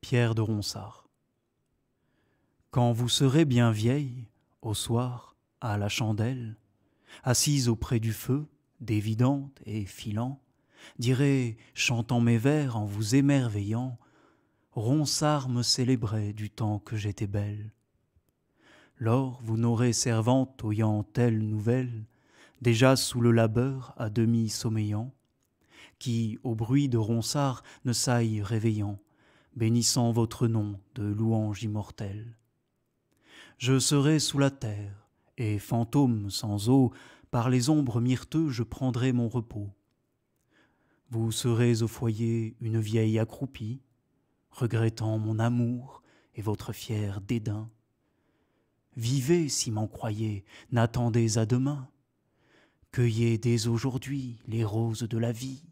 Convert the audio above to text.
Pierre de Ronsard. Quand vous serez bien vieille, au soir, à la chandelle, assise auprès du feu, dévidante et filant, direz, chantant mes vers en vous émerveillant, Ronsard me célébrait du temps que j'étais belle. Lors vous n'aurez servante ayant telle nouvelle, déjà sous le labeur à demi sommeillant, qui, au bruit de ronsard, ne saillent réveillant, bénissant votre nom de louange immortelle. Je serai sous la terre, et fantôme sans eau, par les ombres myrteux je prendrai mon repos. Vous serez au foyer une vieille accroupie, regrettant mon amour et votre fier dédain. Vivez si m'en croyez, n'attendez à demain. Cueillez dès aujourd'hui les roses de la vie.